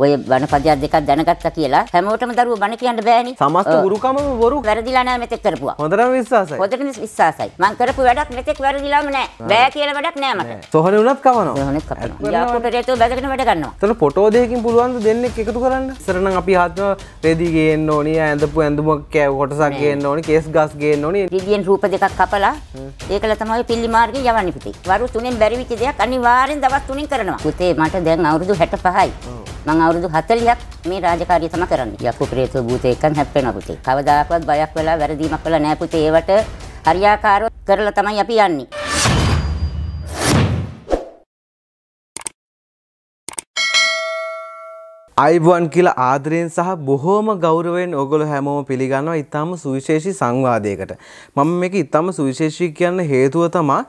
ඔය බණ පදයක් දෙකක් දැනගත්තා කියලා හැමෝටම දරුවෝ බණ කියන්න බෑනේ. සමස්ත ගුරුකමම බොරු. වැරදිලා නෑ මෙතෙක් කරපුවා. හොඳටම විශ්වාසයි. හොඳටම විශ්වාසයි. මං කරපු වැඩක් මෙතෙක් වැරදිලාම නෑ. බෑ කියලා වැඩක් නෑ මට. සොහන උනත් කවනවා. සොහනෙත් කපනවා. යාපොට රේතෝ බැදගෙන වැඩ ගන්නවා. ඒතර ෆොටෝ දෙකකින් පුළුවන් ද දෙන්නෙක් එකතු කරන්න? ඉස්සරනම් අපි ආත්ම රෙදි ගේන්න ඕනි, ඇඳපු ඇඳුමක් කෑ කොටසක් ගේන්න ඕනි, කේස් ගස් ගේන්න ඕනි. රිදියෙන් රූප දෙකක් කපලා ඒකල තමයි පිල්ලි මාර්ගේ යවන්නේ පුතේ. වරු තුනෙන් බැරි වෙච්ච දෙයක් අනිවාර්යෙන් දවස් තුනෙන් කරනවා. පුතේ මට දැන් අවුරුදු 65යි. මං අවුරුදු 40ක් මේ රාජකාරිය තමයි කරන්නේ. යකු ප්‍රේත භූතේ එක්කන් හැප්පෙනවා පුතේ. කවදාකවත් බයක් වෙලා වැරදීමක් වෙලා නැහැ පුතේ. ඒවට හරියාකාරව කරලා තමයි අපි යන්නේ. අයිබුවන් කියලා ආදරයෙන් සහ බොහෝම ගෞරවෙන් ඔගොල හැමෝම පිළිගන්නවා ඉතාම සුවිශේෂී සංවාදයකට. මම මේක ඉතාම සුවිශේෂී කියන්න හේතුව තමා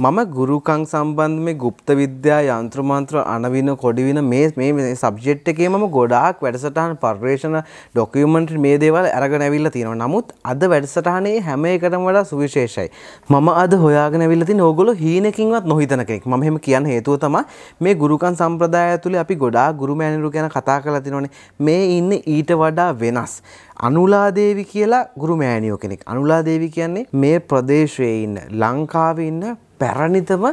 මම ගුරුකං සම්බන්ධ මේ ගුප්ත විද්‍යා යන්ත්‍රමන්ත්‍ර අනවින කොඩිවින මේ මේ සබ්ජෙට් එකේ මම ගොඩාක් වැඩසටහන් පර්යේෂණ ඩොකියුමන්ට් මේ දේවල් අරගෙන ඇවිල්ලා තියෙනවා. නමුත් අද වැඩසටහනේ හැම එකටම වඩා සුවිශේෂයි. මම අද හොයාගෙන ඇවිල්ලා තියෙන ඕගොල්ලෝ හීනකින්වත් නොහිතන කෙනෙක්. මම එහෙම කියන්න හේතුව තමයි මේ ගුරුකං සම්ප්‍රදාය තුලේ අපි ගොඩාක් ගුරුමෑණිවරු ගැන කතා කරලා තිනෝනේ. මේ ඉන්නේ ඊට වඩා වෙනස්. අනුලාදේවි කියලා ගුරුමෑණියෝ කෙනෙක්. අනුලාදේවි කියන්නේ මේ ප්‍රදේශයේ ඉන්න ලංකාවේ ඉන්න පැරණිතම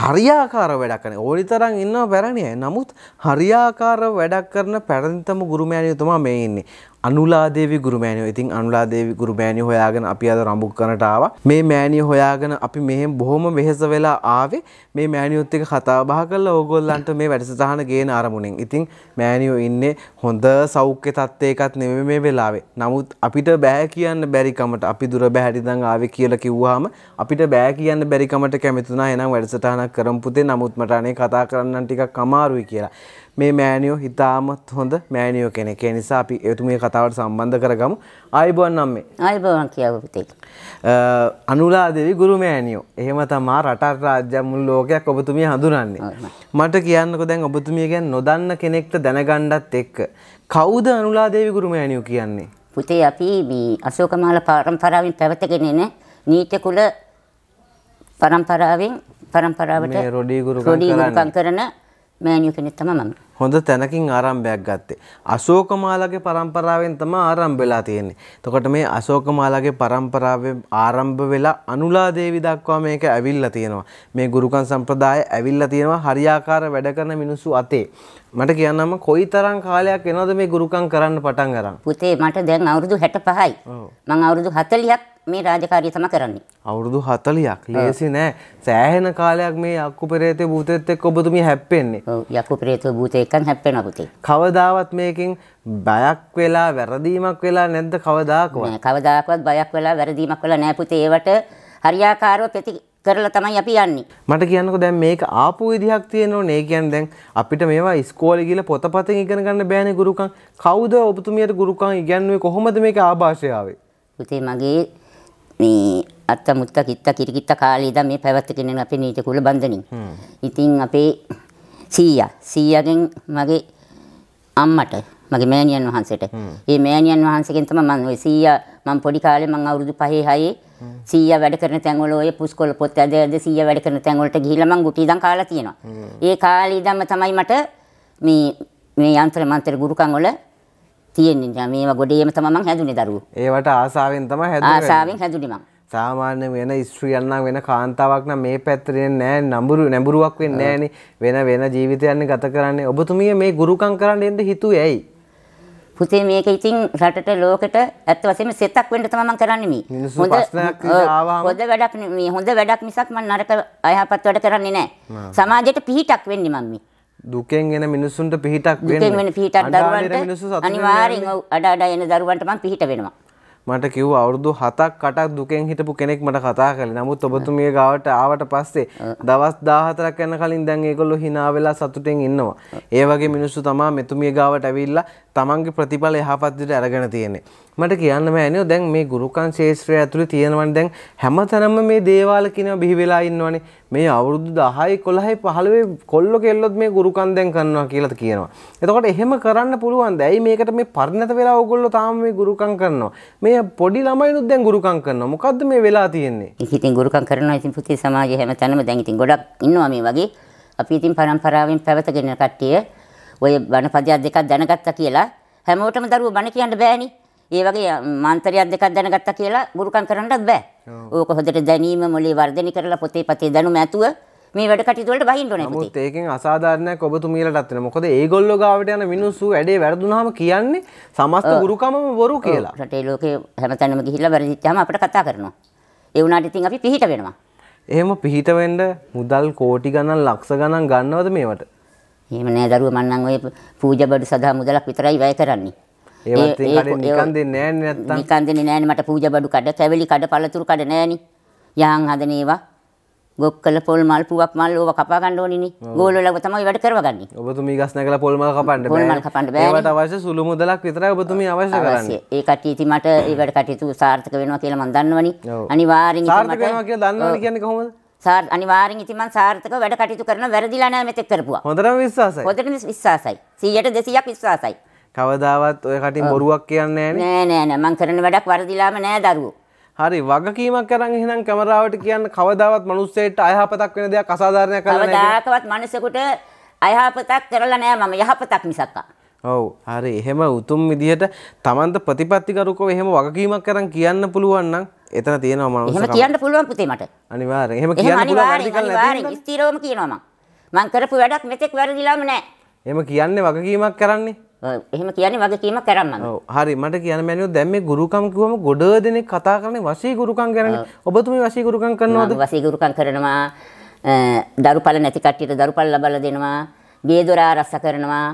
හරියාකාර වැඩක් කන ඕනි තරන් ඉන්නවා පැරණියයි නමුත් හරියාකාර වැඩක් කරන පැරණිතම ගුරුමෑණියතුමා මේ ඉන්නේ අනුලාදේවි ගුරු මෑණියෝ. ඉතින් අනුලාදේවි ගුරු මෑණියෝ හොයාගෙන අපි අද රඹුක් කරනට ආවා. මේ මෑණියෝ හොයාගෙන අපි මෙහෙම බොහොම වෙහෙස වෙලා ආවේ. මේ මෑණියොත් එක්ක කතා බහ කරලා ඕගොල්ලන්ට මේ වැඩසටහන ගේන අරමුණෙන්. ඉතින් මෑණියෝ ඉන්නේ හොඳ සෞඛ්‍ය තත්ත්වයකත් නෙමෙයි මේ වෙලාවේ. නමුත් අපිට බෑ කියන්න බැරි කමට අපි දුර බැහැටි ඉඳන් ආවේ කියලා කිව්වහම අපිට බෑ කියන්න බැරි කමට කැමති වුණා. එහෙනම් වැඩසටහනක් කරමු පුතේ. නමුත් මට අනේ කතා කරන්න ටිකක් අමාරුයි කියලා. මේ මෑනියෝ හිතාමත් හොඳ මෑනියෝ කෙනෙක්. ඒ නිසා අපි එතුමිය කතාවට සම්බන්ධ කරගමු. ආයුබෝවන් නම් මේ. ආයුබෝවන් කියවු පුතේ. අනුලා දේවි ගුරු මෑනියෝ. එහෙම තමයි රටට රාජ්‍ය මුල් ලෝකයක් ඔබතුමිය හඳුනන්නේ. මට කියන්නකෝ දැන් ඔබතුමිය ගැන නොදන්න කෙනෙක්ට දැනගන්නත් එක්ක කවුද අනුලා දේවි ගුරු මෑනියෝ කියන්නේ? පුතේ අපි මේ අශෝකමාල පරම්පරාවෙන් පැවතගෙන එන නීත්‍ය කුල පරම්පරාවෙන් පරම්පරාවට රොඩී ගුරුකම් කරන මෑණියෝ කෙනෙක් තමයි මම. හොඳ තැනකින් ආරම්භයක් ගත්තේ. අශෝකමාලාගේ පරම්පරාවෙන් තමයි ආරම්භ වෙලා තියෙන්නේ. එතකොට මේ අශෝකමාලාගේ පරම්පරාවේ ආරම්භ වෙලා අනුලා දේවි දක්වා මේක ඇවිල්ලා තියෙනවා. මේ ගුරුකන් සම්ප්‍රදාය ඇවිල්ලා තියෙනවා හරියාකාර වැඩ කරන මිනිස්සු අතේ. මට කියන්නම කොයිතරම් කාලයක් වෙනවද මේ ගුරුකම් කරන්න පටන් අරන්? පුතේ මට දැන් අවුරුදු 65යි. මං අවුරුදු 40ක් මේ රාජකාරිය තම කරන්නේ. අවුරුදු 40ක් ලේසි නෑ. සෑහෙන කාලයක් මේ යක්කු පෙරේත භූතෙත් එක්ක ඔබතුමිය හැප්පෙන්නේ. ඔව් යක්කු පෙරේත භූතේ එක්කන් හැප්පෙනවා පුතේ. කවදාවත් මේකෙන් බයක් වෙලා වැරදීමක් වෙලා නැද්ද කවදාකවත්? නෑ කවදාකවත් බයක් වෙලා වැරදීමක් වෙලා නෑ පුතේ. ඒවට හරියාකාරව ප්‍රති කරලා තමයි අපි යන්නේ. මට කියන්නකෝ දැන් මේක ආපු විදිහක් තියෙනෝනේ. ඒ කියන්නේ දැන් අපිට මේවා ඉස්කෝලේ ගිහලා පොතපතෙන් ඉගෙන ගන්න බෑනේ ගුරුකම්. කවුද ඔබතුමියට ගුරුකම් ඉගැන්වුවේ කොහොමද මේක ආభాෂය ආවේ? පුතේ මගේ මේ අත්ත මුත්ත කිත්ත කිරිකිත්ත කාලේ ඉඳන් මේ පැවැත්ගෙන යන අපේ නීති කුල බන්ධනින්. ඉතින් අපේ සීයා සීයාගෙන් මගේ අම්මට මගේ මෑණියන් වහන්සේට. ඒ මෑණියන් වහන්සේගෙන් තමයි මම ওই සීයා මම පොඩි කාලේ මම අවුරුදු 5 6 සීයා වැඩ කරන තැන්වල ඔය පුස්කොළ පොත් ඇද ඇද සීයා වැඩ කරන තැන්වලට ගිහිල්ලා මම ගුටි ඉඳන් කාලා තියෙනවා. ඒ කාලේ ඉඳන්ම තමයි මට මේ මේ යන්ත්‍ර මන්ත්‍ර ගුරුකම් වල තියෙන්නේ මේම ගොඩේම තම මං හැදුනේ දරුවෝ. ඒවට ආසාවෙන් තමයි හැදුනේ. ආසාවෙන් හැදුනේ මං. සාමාන්‍ය වෙන ස්ත්‍රියන් නම් වෙන කාන්තාවක් නම් මේ පැත්තේ නෑ නඹුරු නැඹුරුවක් වෙන්නේ නෑනේ. වෙන වෙන ජීවිතයන්නේ ගත කරන්නේ. ඔබතුමිය මේ ගුරුකම් කරන්න එන්න හිතුවේ ඇයි? පුතේ මේක ඉතින් රටට ලෝකෙට ඇත්ත වශයෙන්ම සෙතක් වෙන්න තමයි මම කරන්නේ මේ. හොඳ හොඳ වැඩක් මේ හොඳ වැඩක් මිසක් මම නරක අයහපත් වැඩ කරන්නේ නෑ. සමාජයට පිහිටක් වෙන්නේ මම මේ. දුකෙන් එන මිනිස්සුන්ට පිහිටක් වෙන්න පිහිටක් දරුවන්ට අනිවාර්යෙන් අඩ අඩ එන දරුවන්ට මම පිහිට වෙනවා මට කිව්ව අවුරුදු 7ක් 8ක් දුකෙන් හිටපු කෙනෙක් මට කතා කළේ. නමුත් ඔබතුමිය ගාවට ආවට පස්සේ දවස් 14ක් යන කලින් දැන් ඒගොල්ලෝ hina වෙලා සතුටෙන් ඉන්නවා. ඒ වගේ මිනිස්සු තමයි මෙතුමිය ගාවට ඇවිල්ලා තමන්ගේ ප්‍රතිඵල යහපත්දිට අරගෙන තියෙන්නේ. මට කියන්න මෑනියෝ දැන් මේ ගුරුකන් ශේෂත්‍රය ඇතුළේ තියෙනවනේ දැන් හැමතැනම මේ දේවාල කියනවා බිහි වෙලා ඉන්නවනේ. මේ අවුරුදු 10යි 11යි 15 කොල්ල කෙල්ලොත් මේ ගුරුකන් දැන් කරනවා කියලාද කියනවා. එතකොට එහෙම කරන්න පුළුවන්ද? ඇයි මේකට මේ පරිණත වෙලා ඕගොල්ලෝ තාම මේ ගුරුකම් කරනවා. මේ පොඩි ළමයිනුත් දැන් ගුරුකම් කරනවා. මොකද්ද මේ වෙලා තියෙන්නේ? ඉතින් ගුරුකම් කරනවා ඉතින් පුතේ සමාජයේ හැමතැනම දැන් ඉතින් ගොඩක් ඉන්නවා මේ වගේ. අපි ඉතින් පරම්පරාවෙන් පැවතගෙන කට්ටිය ඔය බණ පදයක් දෙකක් දැනගත්තා කියලා හැමෝටම දරුවෝ බණ කියන්න බෑනේ. ඒ වගේ මන්ත්‍රයක් දෙකක් දැනගත්තා කියලා ගුරුකම් කරන්නත් බෑ. ඕක හොඳට දැනීම මොලේ වර්ධනය කරලා පොතේ පතේ දැනුම ඇතුව මේ වැඩ කටයුතු වලට බහින්න ඕනේ පුතේ. නමුත් ඒකෙන් අසාධාරණයක් ඔබතුමීලටත් වෙනවා. මොකද ඒගොල්ලෝ ගාවට යන මිනිස්සු ඇඩේ වැරදුනහම කියන්නේ සමස්ත ගුරුකමම බොරු කියලා. රටේ ලෝකේ හැමතැනම ගිහිල්ලා වැරදිච්චාම අපිට කතා කරනවා. ඒ වුණාට ඉතින් අපි පිහිට වෙනවා. එහෙම පිහිට වෙන්න මුදල් කෝටි ගණන් ලක්ෂ ගණන් ගන්නවද මේවට? එහෙම නෑ දරුවා මන්නම් ඔය පූජා බඩු සඳහා මුදලක් විතරයි වැය කරන්නේ. ඒවත් නිකන් දෙන්නේ නෑනේ නැත්තම්. නිකන් දෙන්නේ නෑනේ මට පූජා බඩු කඩ, කැවිලි කඩ, පළතුරු කඩ නෑනේ. යහන් හදන ඒවා. ගොක්කල පොල් මල් පුවක් මල් ඕවා කපා ගන්න ඕනිනේ. ගෝලවලව තමයි වැඩ කරවගන්නේ. ඔබතුමී ගස් නැගලා පොල් මල් කපන්න බෑ. පොල් මල් කපන්න බෑ. ඒවට අවශ්‍ය සුළු මුදලක් විතරයි ඔබතුමී අවශ්‍ය කරන්නේ. ඒ කට්ටිය මට ඒ වැඩ කටයුතු සාර්ථක වෙනවා කියලා මම දන්නවනේ. අනිවාර්යෙන් සාර්ථක වෙනවා කියලා දන්නවනේ කියන්නේ කොහොමද? සාර් අනිවාරෙන් ඉතින් මම සාර්ථකව වැඩ කටයුතු කරන වැරදිලා නෑ මෙතෙක් කරපුවා. හොඳටම විශ්වාසයි. හොඳටම විශ්වාසයි. 100ට 200ක් විශ්වාසයි. කවදාවත් ඔය කටින් බොරුවක් කියන්නේ නෑනේ. නෑ නෑ නෑ මම කරන වැඩක් වැරදිලාම නෑ දරුවෝ. හරි වගකීමක් කරන් එහෙනම් කැමරාවට කියන්න කවදාවත් මිනිස්සෙට අයහපතක් වෙන දෙයක් අසාධාරණයක් කරලා නැහැ. කවදාකවත් මිනිසෙකුට අයහපතක් කරලා නැහැ මම යහපතක් මිසක්. ඔව් හරි එහෙම උතුම් විදිහට Tamanta ප්‍රතිපත්තිකරුකව එහෙම වගකීමක් කරන් කියන්න පුළුවන් නම් එතන තියෙනවා මම එහෙම කියන්න පුළුවන් පුතේ මට අනිවාර්යෙන් එහෙම කියන්න පුළුවන් රැඩිකල් නැතිනම් ස්ථිරවම කියනවා මම මං කරපු වැඩක් මෙතෙක් වැරදිලාම නෑ එහෙම කියන්නේ වගකීමක් කරන්නේ එහෙම කියන්නේ වගකීමක් කරන්න මම හරි මට කියන්න මැනියෝ දැන් මේ ගුරුකම් කිව්වම ගොඩ දෙනෙක් කතා කරන්නේ වශී ගුරුකම් ගැන ඔබතුමී වශී ගුරුකම් කරනවද වශී ගුරුකම් කරනවා දරුපල නැති කට්ටියට දරුපල ලබලා දෙනවා ගේ දොර ආරක්ෂා කරනවා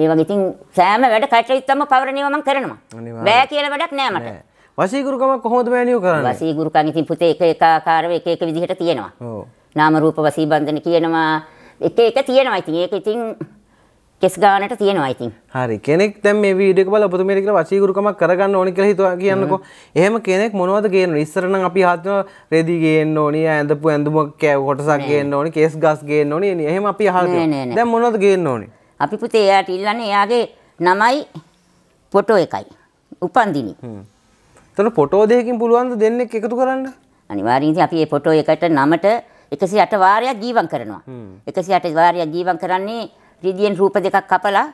ඒ වගේ ඉතින් සෑම වැඩ කටයුත්තම පවරණයම මම කරනවා බෑ කියලා වැඩක් නෑ මට වශීගුරුකම කොහොමද මෑනියෝ කරන්නේ? වශීගුරුකම් ඉතින් පුතේ එක එක ආකාරව එක එක විදිහට තියෙනවා. ඔව්. නාම රූප වශී බන්ධන කියනවා. එක එක තියෙනවා ඉතින්. ඒක ඉතින් කෙස් ගානට තියෙනවා ඉතින්. හරි. කෙනෙක් දැන් මේ වීඩියෝ එක බලලා ඔබතුමීට කියලා වශීගුරුකමක් කරගන්න ඕනි කියලා හිතුවා කියන්නකෝ. එහෙම කෙනෙක් මොනවද ගේන්නේ? ඉස්සර නම් අපි හදන රෙදි ගේන්න ඕනි, ඇඳපු ඇඳුමක් කෑව කොටසක් ගේන්න ඕනි, කේස් ගස් ගේන්න ඕනි. එහෙම අපි අහලා තියෙනවා. දැන් මොනවද ගේන්න ඕනි? අපි පුතේ එයාට ඉල්ලන්නේ එයාගේ නමයි ෆොටෝ එකයි. උපන්දිනි. හ්ම්. තොට පොටෝ දෙයකින් පුළුවන්ද දෙන්නෙක් එකතු කරන්න අනිවාරින්ද අපි ඒ පොටෝ එකට නමට එකසි අට වාරයක් ජීවන් කරනවා. එකසි අට වාරයක් ජීවන් කරන්නේ රිදියෙන් රූප දෙකක් කපලා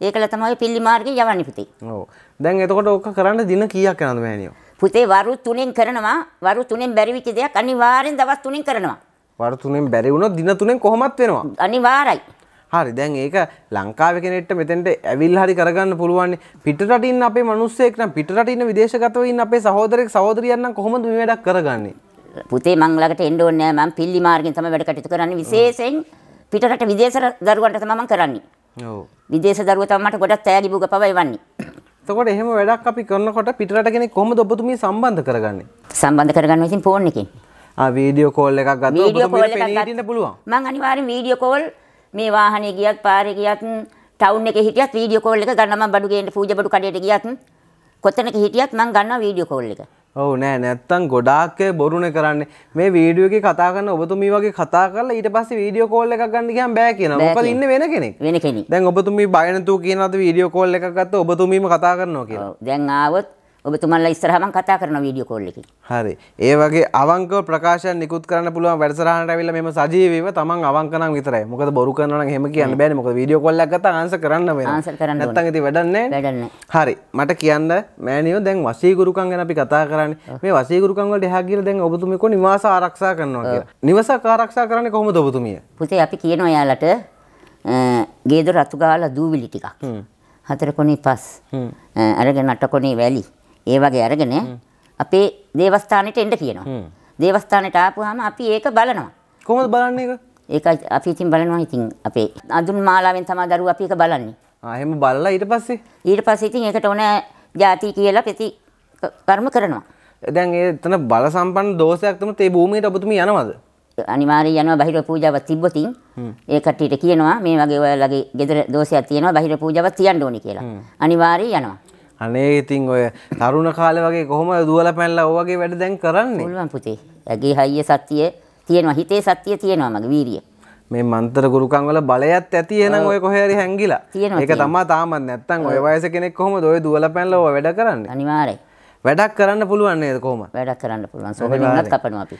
ඒකල තමයි පිල්ලි මාර්ගය යවන්නේ පුතේ. ඔව්. දැන් එතකොට ඕක කරන්න දින කීයක් යනවද මෑණියෝ? පුතේ වරු 3න් කරනවා. වරු 3න් බැරි වෙච්ච දෙයක් අනිවාර්යෙන් දවස් 3න් කරනවා. වරු 3න් බැරි වුණොත් දින 3න් කොහොමත් වෙනවා. අනිවාර්යයි. හරි දැන් ඒක ලංකාව කෙනෙට මෙතැට ඇවිල් හරි කරගන්න පුළුවන් පිටටින් අපේ මනුස්සෙක්න පිටටින්න විදේශගතවන්න අපේ සහෝදරෙක් සහෝදරියන්න කොහොමද වැඩක් කරගන්නේ පුතේ මංලකට එන්ඩෝනෑ මම් පිල්ලි මාර්ගෙන් තම වැඩකටතු කරන්න විශේෂෙන් පිටට විදේශ දරුවන්ට තමම කරන්නේ විදේශ දරුවතමට ගොඩත් තෑගි බුග පවයි වන්නේ තකොට එහෙම වැඩක් අපි කරනකොට පිටරට කෙනෙක් කොහොමද ඔබතුමී සම්බන්ධ කරගන්නේ? සම්බන්ධ කරගන්න ඉතින් ෆෝන් එකකින්. ආ වීඩියෝ කෝල් එකක් ගත්තොත් ඔබතුමීට පෙනී හිටින්න පුළුවන්. මම අනිවාර්යෙන් වීඩියෝ කෝල් මේ වාහනේ ගියත් පාරේ ගියත් ටවුන් එකේ හිටියත් වීඩියෝ කෝල් එක ගන්න මම බඩු ගේන්න පූජා බඩු කඩේට ගියත් කොතනක හිටියත් මම ගන්නවා වීඩියෝ කෝල් එක. ඔව් නෑ නැත්තම් ගොඩාක් බොරුනේ කරන්නේ. මේ වීඩියෝ එකේ කතා කරන ඔබතුමී වගේ කතා කරලා ඊට පස්සේ වීඩියෝ කෝල් එකක් ගන්න ගියම් බෑ කියනවා. මොකද ඉන්නේ වෙන කෙනෙක්. වෙන කෙනෙක්. දැන් ඔබතුමී බය නැතුව කියනවාද වීඩියෝ කෝල් එකක් ගත්තා ඔබතුමීම කතා කරනවා කියලා. දැන් ආවොත් ඔබතුමන්ලා ඉස්සරහා මම කතා කරන වීඩියෝ කෝල් එකකින්. හරි. ඒ වගේ අවංකව ප්‍රකාශන නිකුත් කරන්න පුළුවන් වැඩසටහනට ඇවිල්ලා මෙහෙම සජීවීව තමන් අවංක නම් විතරයි. මොකද බොරු කරනවා නම් එහෙම කියන්න බෑනේ. මොකද වීඩියෝ කෝල් එකක් ගත්තා ආන්සර් කරන්න වෙනවා. ආන්සර් කරන්න ඕනේ. නැත්තම් ඉතින් වැඩක් නෑ. වැඩක් නෑ. හරි. මට කියන්න මෑණියෝ දැන් වසීගුරුකම් ගැන අපි කතා කරන්නේ. මේ වසීගුරුකම් වලට එහා ගිහලා දැන් ඔබතුමිය කො නිවාස ආරක්ෂා කරනවා කියලා. නිවාස ආරක්ෂා කරන්නේ කොහොමද ඔබතුමිය? පුතේ අපි කියනවා යාලට ගේදොර රතු ගාලා දූවිලි ටිකක්. හතර කොනේ පස්. අරගෙන අට කොනේ වැලි. ඒ වගේ අරගෙන අපේ දේවස්ථානයට එන්ඩ කියනවා. දේවස්ථානයට ආපුහම අපි ඒක බලනවා. කොහොමද බලන්නේ එක? ඒක අපි ඉතින් බලනවා ඉතින් අපේ අඳුන් මාලාවෙන් තමයි දරුවෝ අපි ඒක බලන්නේ. ආ එහෙම බලලා ඊට පස්සේ ඊට පස්සේ ඉතින් ඒකට ඕන ಜಾති කියලා ප්‍රති කර්ම කරනවා. දැන් එතන බල සම්පන්න දෝෂයක් තමයි තේ භූමියට ඔබතුමී යනවද? අනිවාර්යයෙන් යනවා බහිර පූජාවක් තිබ්බොතින් ඒ කට්ටියට කියනවා මේ වගේ ඔයාලගේ ගෙදර දෝෂයක් තියෙනවා බහිර පූජාවක් තියන්න ඕනේ කියලා. අනිවාර්යයෙන් යනවා. අනේ ඉතින් ඔය තරුණ කාලේ වගේ කොහොම දුවලා පැනලා ඔය වගේ වැඩ දැන් කරන්නේ? පුළුවන් පුතේ. ඇගේ හයිය සත්‍යය තියෙනවා. හිතේ සත්‍යය තියෙනවා මගේ වීරිය. මේ මන්තර ගුරුකම් වල බලයත් ඇති එහෙනම් ඔය කොහේ හරි හැංගිලා. ඒක තමයි තාමත් නැත්තම් ඔය වයස කෙනෙක් කොහොමද ඔය දුවලා පැනලා ඔය වැඩ කරන්නේ? අනිවාර්යයි. වැඩක් කරන්න පුළුවන් නේද කොහොම? වැඩක් කරන්න පුළුවන්. සෝහලින්නත් කපනවා අපි.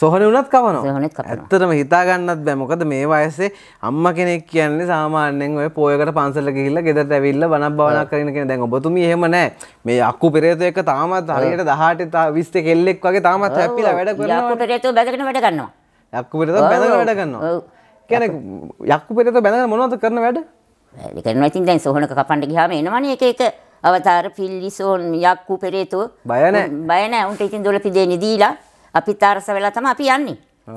සොහන වනත් කවනවා ඇත්තටම හිතාගන්නත් බෑමොකද මේ වයසේ අම්ම කෙනෙක් කියන්නේ සාමාන්‍යෙන් ඔය පෝයකට පන්සල කිල්ල ගෙදට ඇවිල්ල වන බවන කරන කෙන දැන් ඔබතුම හෙම නෑ මේ අක්කු පෙරේත එක තාමත් හරියට දහට විස්ත කෙල්ලෙක් වගේ තාමත් හැපිල වැඩ පෙරේතු බැගෙන වැඩගන්නවා යක්කු පෙරත බැඳ වැඩගන්නවා කැන යක්කු පෙරත බැඳ මොනවත කරන වැඩ කරන ඉතින් දැන් සොහන කපන්ඩ ගහම එනවන එක එක අවතාර පිල්ලිසෝන් යක්කු පෙරේතු බයන බයන උන්ට ඉතින් දොල පිදේ නිදීලා අපිත් ආරස වෙලා තමයි අපි යන්නේ.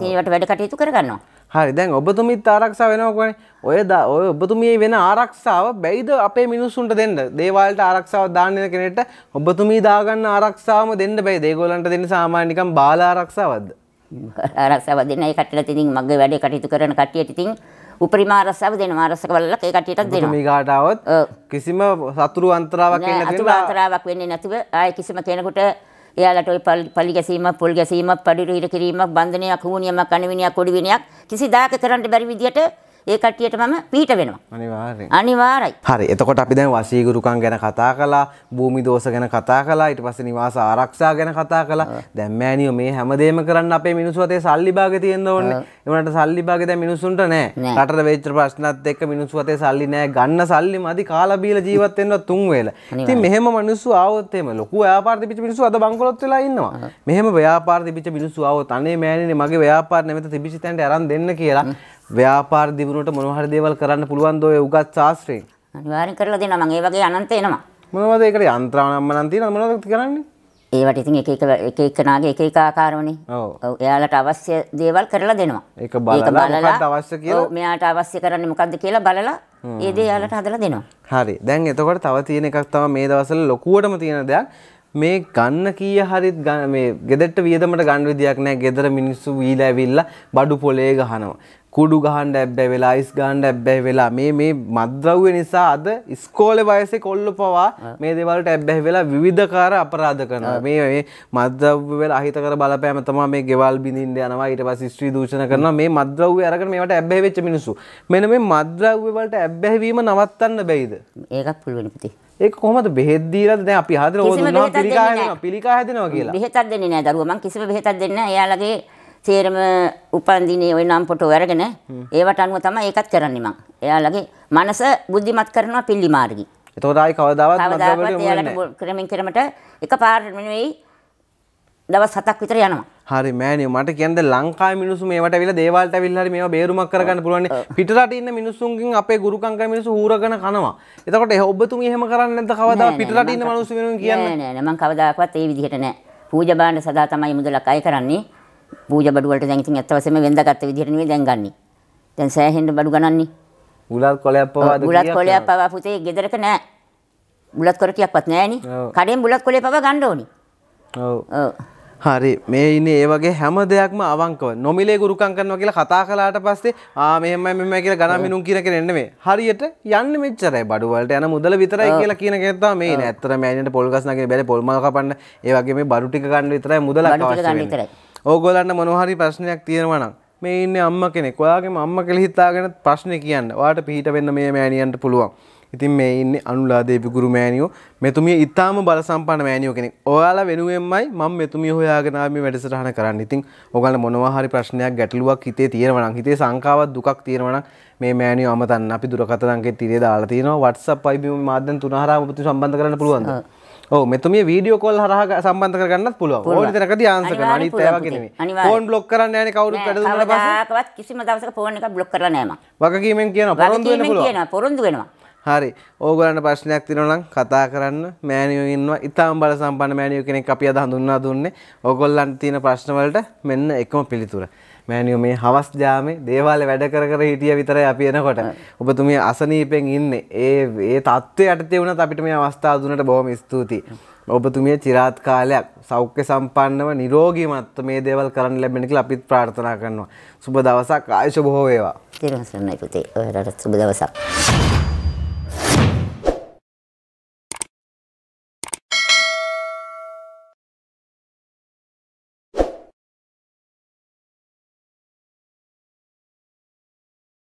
ඒවට වැඩ කටයුතු කරගන්නවා. හරි දැන් ඔබතුමිත් ආරක්ෂා වෙනවකනේ. ඔය ඔය ඔබතුමියේ වෙන ආරක්ෂාව බැයිද අපේ මිනිස්සුන්ට දෙන්න? දේවාලට ආරක්ෂාව දාන්න යන කෙනෙක්ට ඔබතුමී දාගන්න ආරක්ෂාවම දෙන්න බැයිද? ඒගොල්ලන්ට දෙන්නේ සාමාන්‍ය නිකන් බාල ආරක්ෂාවක්ද? ආරක්ෂාව දෙන්න ඒ කට්ටියට ඉතින් මගේ වැඩේ කටයුතු කරන කට්ටියට ඉතින් උපරිම ආරක්ෂාව දෙනවා. ආරක්ෂක වලලක් ඒ කට්ටියටත් දෙනවා. මේ කාටවත් කිසිම සතුරු අන්තරාවක් වෙන්නේ නැතිව අන්තරාවක් වෙන්නේ නැතිව ආයේ කිසිම කෙනෙකුට එයාලට ওই පලි ගැසීමක්, පොල් ගැසීමක්, පඩිරු ඉර කිරීමක්, බන්ධනයක්, හුනියමක්, අණවිනියක්, කොඩිවිනියක් කිසිදාක කරන්න බැරි විදියට ඒ කට්ටියට මම පීට වෙනවා. අනිවාර්යයෙන්. අනිවාර්යයි. හරි. එතකොට අපි දැන් වශීගුරුකම් ගැන කතා කළා, භූමි දෝෂ ගැන කතා කළා, ඊට පස්සේ නිවාස ආරක්ෂා ගැන කතා කළා. දැන් මෑණියෝ මේ හැමදේම කරන්න අපේ මිනිස්සු අතේ සල්ලි භාගෙ තියෙන්න ඕනේ. ඒ වුණාට සල්ලි භාගෙ දැන් මිනිස්සුන්ට නෑ. රටට වෙච්ච ප්‍රශ්නත් එක්ක මිනිස්සු අතේ සල්ලි නෑ. ගන්න සල්ලි මදි කාලා බීලා ජීවත් වෙන්න තුන් වේල. ඉතින් මෙහෙම මිනිස්සු ආවොත් එහෙම ලොකු ව්‍යාපාර තිබිච්ච මිනිස්සු අද බංකොලොත් වෙලා ඉන්නවා. මෙහෙම ව්‍යාපාර තිබිච්ච මිනිස්සු ආවොත් අනේ මෑණිනේ මගේ ව්‍යාපාර නැමෙත තිබිච්ච තැනට අරන් දෙන්න කියලා ව්‍යාපාර දියුණුවට මොන හරි දේවල් කරන්න පුළුවන් ද ඔය උගත් ශාස්ත්‍රයෙන්? අනිවාර්යෙන් කරලා දෙනවා මම ඒ වගේ අනන්ත එනවා. මොනවද ඒකට යන්ත්‍රාණම්මනම් තියෙනවද මොනවද කරන්නේ? ඒවට ඉතින් එක එක එක එකනාගේ එක එක ආකාරවනේ. ඔව්. එයාලට අවශ්‍ය දේවල් කරලා දෙනවා. ඒක බලලා මොකක්ද අවශ්‍ය කියලා? ඔව් මෙයාට අවශ්‍ය කරන්නේ මොකද්ද කියලා බලලා ඒ දේ එයාලට හදලා දෙනවා. හරි. දැන් එතකොට තව තියෙන එකක් තමයි මේ දවස්වල ලොකුවටම තියෙන දෙයක්. මේ ගන්න කීය හරිත් මේ ගෙදරට වියදමට ගන්න විදියක් නැහැ. ගෙදර මිනිස්සු වීලා ඇවිල්ලා බඩු පොලේ ගහනවා. කුඩු ගහන්ඩ ඇබ්බැ වෙලා යිස් ගාන්ඩ ඇබ්බැයි වෙලා මේ මේ මද්‍රව්‍ය නිසා අද ස්කෝල වයසේ කොල්ල පවා මේ දෙවලට ඇබ්බැහි වෙලා විධකාර අපරාධ කරන මේ මද්‍රව්‍ය වෙලා අහිතකර බලපෑම තමා මේ ගෙවල් බිඳින්ද යනවා ඊට පස්සේ ස්ත්‍රී දූෂණ කරනවා මේ මද්‍රව්‍ය අරගෙන මේවට ඇබ්බැහි වෙච්ච මිනිස්සු මෙන්න මේ මද්‍රව්‍ය වලට ඇබ්බැහිවීම නවත්තන්න බැයිද ඒකත් පුළුවන් පුතේ ඒක කොහමද බෙහෙත් දීලාද දැන් අපි හදලා ඕන දුන්නා පිළිකා හැදෙනවා පිළිකා හැදෙනවා කියලා බෙහෙතක් දෙන්නේ නැහැ දරුවා මං කිසිම බෙහෙතක් දෙන්නේ නැහැ එයාලගේ තේරම උපන්දිනේ ඔය නම් පොටෝ අරගෙන ඒවට අනුව තමයි ඒකත් කරන්නේ මං. එයාලගේ මනස බුද්ධිමත් කරනවා පිල්ලි මාර්ගි. එතකොට ආයි කවදාවත් මද්දවලට යන්නේ නැහැ. ක්‍රමෙන් ක්‍රමට එකපාරට නෙවෙයි දවස් 7ක් විතර යනවා. හරි මෑනියෝ මට කියන්න ලංකාවේ මිනිස්සු මේවට ඇවිල්ලා දේවාලට ඇවිල්ලා හරි මේවා බේරුමක් කරගන්න පුළුවන්. පිටරට ඉන්න මිනිස්සුන්ගෙන් අපේ ගුරුකම් කරන මිනිස්සු හූරගෙන කනවා. එතකොට ඔබතුමී එහෙම කරන්නේ නැද්ද කවදාවත් පිටරට ඉන්න මිනිස්සු වෙනුවෙන් කියන්නේ? නෑ නෑ මම කවදාකවත් ඒ විදිහට නෑ. පූජා බාණ්ඩ සදා තමයි මුදලක් අය කරන්නේ. පූජ බඩු වලට දැන් ඉතින් ඇත්ත වශයෙන්ම වෙන්දාගත්ත විදිහට නෙවෙයි දැන් ගන්නෙ. දැන් සෑහෙන්න බඩු ගණන්නේ. බුලත් කොලයක් පවා දුකියක්. බුලත් කොලයක් පවා පුතේ ගෙදරක නෑ. බුලත් කොරටියක්වත් නෑනේ. කඩෙන් බුලත් කොලේ පවා ගන්න ඕනි. ඔව්. ඔව්. හරි මේ ඉන්නේ ඒ වගේ හැම දෙයක්ම අවංකව නොමිලේ ගුරුකම් කරනවා කියලා කතා කළාට පස්සේ ආ මෙහෙමයි මෙහෙමයි කියලා ගණන් මිනුම් කියන කෙනෙක් නෙමෙයි. හරියට යන්නේ මෙච්චරයි බඩු වලට යන මුදල විතරයි කියලා කියන කෙනෙක් තමයි මේ නේ. ඇත්තටම මෑණියන්ට පොල් ගස් නැගෙන බැලේ පොල් මල් කපන්න ඒ වගේ මේ බඩු ටික ගන්න විතරයි මුදලක් අවශ්‍ය වෙන්නේ. ඕගොලන්න මොනහරි ප්‍රශ්නයක් තියෙනවනම් මේ ඉන්න අම්ම කෙනෙක් ඔයාගේ අම්ම කෙළ හිතාගෙන ප්‍රශ්නය කියන්න වාට පිහිට වෙන්න මේ මෑණියන්ට පුළුවන් ඉතින් මේ ඉන්න අනුලාදේ පිගුරු මෑනියෝ මෙතුමිය ඉතාම බල සම්පන්න මෑනියෝ කෙනෙක් ඔයාලා වෙනුවෙන්මයි මම මෙතුමිය හොයාගෙන ආවේ වැඩසටහන කරන්න. ඉතින් ඔයාලා මොනවා හරි ප්‍රශ්නයක් ගැටලුවක් හිතේ තියෙනවා නම් හිතේ සංකාවක් දුකක් තියෙනවා නම් මේ මෑනියෝ අමතන්න අපි දුරකථන අංකයේ තිරේ දාලා තියෙනවා WhatsApp IB මාධ්‍යන් තුන හරහා ඔබතුමා සම්බන්ධ කරන්න පුළුවන්ද? ඔව් මෙතුමිය වීඩියෝ කෝල් හරහා සම්බන්ධ කරගන්නත් පුළුවන්. ඕනි තැනකදී ආන්සර් කරනවා. අනිත් ඒවා කෙනෙමි. ෆෝන් බ්ලොක් කරන්න යන්නේ කවුරුත් වැඩ දුන්නා පස්සේ. කවදාවත් කිසිම දවසක ෆෝන් එකක් බ්ලොක් කරලා නැහැ මම. වගකීමෙන් කියනවා පොරොන්දු වෙන්න පුළුවන්. කියනවා පොරොන්දු වෙනවා. හරි ඕගලන්න ප්‍රශ්නයක් තිනොනම් කතා කරන්න මෑනියෝ ඉන්නවා ඉතාම බල සම්පන්න මෑනියෝ කෙනෙක් අපි අද හඳුන්වා දුන්නේ ඕගොල්ලන්ට තියෙන ප්‍රශ්නවලට මෙන්න එකම පිළිතුර. මෑනියෝ මේ හවස් ජාමේ දේවාල වැඩ කර කර හිටිය විතරයි අපි එනකොට ඔබතුමිය අසනීපෙන් ඉන්නේ ඒ ඒ තත්ත්වයට යටතේ වුණත් අපිට මේ අවස්ථාව දුන්නට බොහොම ස්තුතියි ඔබතුමිය චිරාත් කාලයක් සෞඛ්‍ය සම්පන්නව නිරෝගීමත් මේ දේවල් කරන්න ලැබෙන කියලා අපිත් ප්‍රාර්ථනා කරනවා සුබ දවසක් ආයුෂ බොහෝ වේවා තිරුවන් සරණයි පුතේ ඔයාලට සුබ දවසක්